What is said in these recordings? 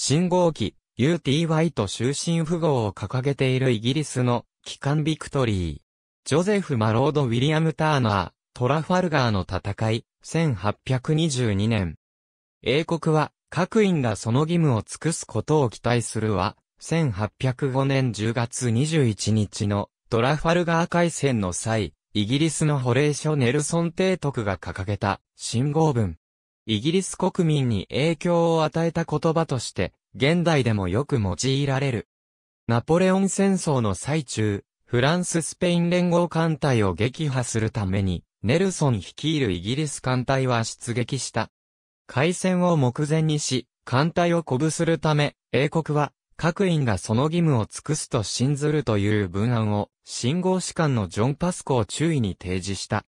信号機 UTY と終身符号を掲げているイギリスの機関ビクトリー。ジョゼフ・マロード・ウィリアム・ターナー、トラファルガーの戦い、1822年。英国は、各員がその義務を尽くすことを期待するは、1805年10月21日のトラファルガー海戦の際、イギリスのホレーショ・ネルソン提督が掲げた信号文、イギリス国民に影響を与えた言葉として、現代でもよく用いられる。ナポレオン戦争の最中、フランス・スペイン連合艦隊を撃破するために、ネルソン率いるイギリス艦隊は出撃した。海戦を目前にし、艦隊を鼓舞するため、英国は、各員がその義務を尽くすと信ずるという文案を、信号士官のジョン・パスコを注意に提示した。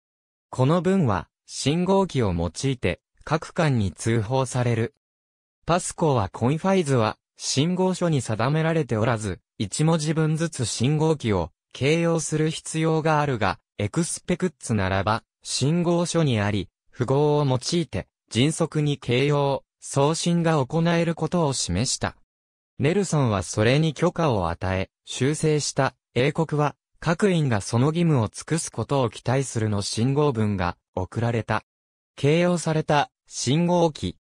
この文は、信号機を用いて、各館に通報される。パスコはコイファイズは信号書に定められておらず、一文字分ずつ信号機を形容する必要があるが、エクスペクッツならば信号書にあり、符号を用いて迅速に形容、送信が行えることを示した。ネルソンはそれに許可を与え、修正した英国は各員がその義務を尽くすことを期待するの信号文が送られた。形容された信号機。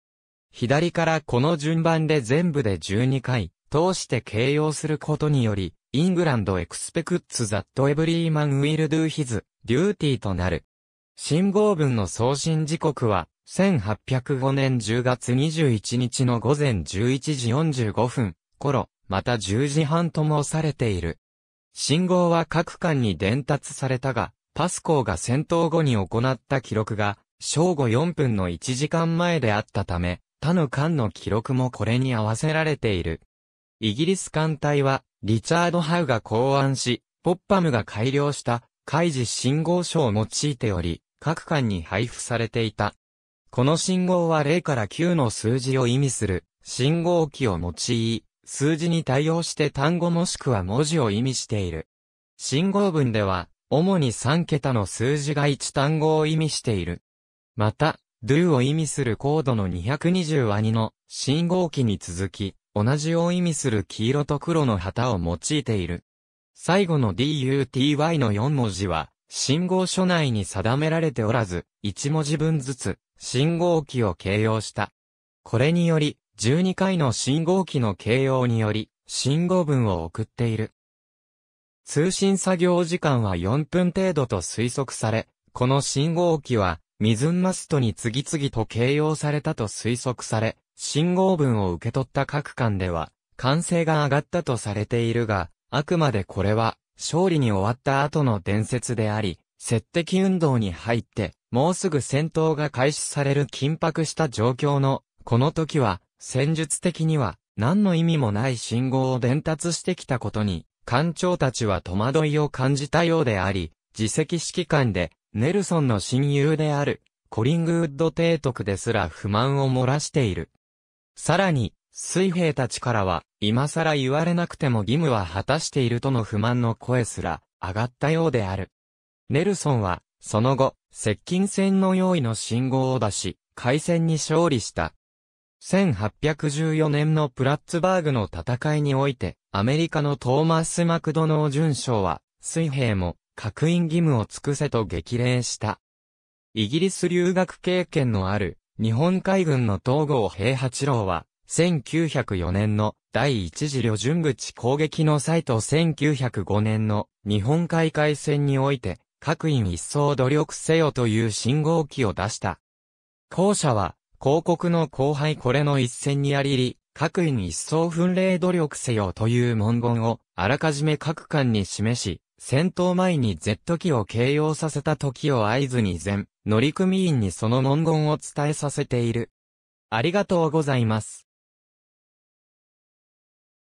左からこの順番で全部で12回、通して形容することにより、イングランドエクスペクッツザットエブリーマンウィルドゥヒズ、デューティーとなる。信号文の送信時刻は、1805年10月21日の午前11時45分、頃、また10時半ともされている。信号は各間に伝達されたが、パスコーが戦闘後に行った記録が正午4分の1時間前であったため、他の艦の記録もこれに合わせられている。イギリス艦隊は、リチャード・ハウが考案し、ポッパムが改良した、開示信号書を用いており、各艦に配布されていた。この信号は0から9の数字を意味する、信号機を用い、数字に対応して単語もしくは文字を意味している。信号文では、主に3桁の数字が1単語を意味している。また、do を意味するコードの220ワニの信号機に続き、同じを意味する黄色と黒の旗を用いている。最後の duty の4文字は、信号書内に定められておらず、1文字分ずつ、信号機を形容した。これにより、12回の信号機の形容により、信号文を送っている。通信作業時間は4分程度と推測され、この信号機はミズンマストに次々と形容されたと推測され、信号文を受け取った各館では、歓声が上がったとされているが、あくまでこれは、勝利に終わった後の伝説であり、接敵運動に入って、もうすぐ戦闘が開始される緊迫した状況の、この時は、戦術的には、何の意味もない信号を伝達してきたことに、艦長たちは戸惑いを感じたようであり、自責指揮官で、ネルソンの親友である、コリングウッド提督ですら不満を漏らしている。さらに、水兵たちからは、今更言われなくても義務は果たしているとの不満の声すら、上がったようである。ネルソンは、その後、接近戦の用意の信号を出し、海戦に勝利した。1814年のプラッツバーグの戦いにおいて、アメリカのトーマス・マクドノー巡将は、水兵も、閣員義務を尽くせと激励した。イギリス留学経験のある日本海軍の東郷平八郎は、1904年の第一次旅順口攻撃の際と1905年の日本海海戦において、各員一層努力せよという信号機を出した。後者は、広告の後輩これの一戦にありり、各員一層奮励努力せよという文言をあらかじめ各官に示し、戦闘前に Z 機を形容させた時を合図に全乗組員にその文言を伝えさせている。ありがとうございます。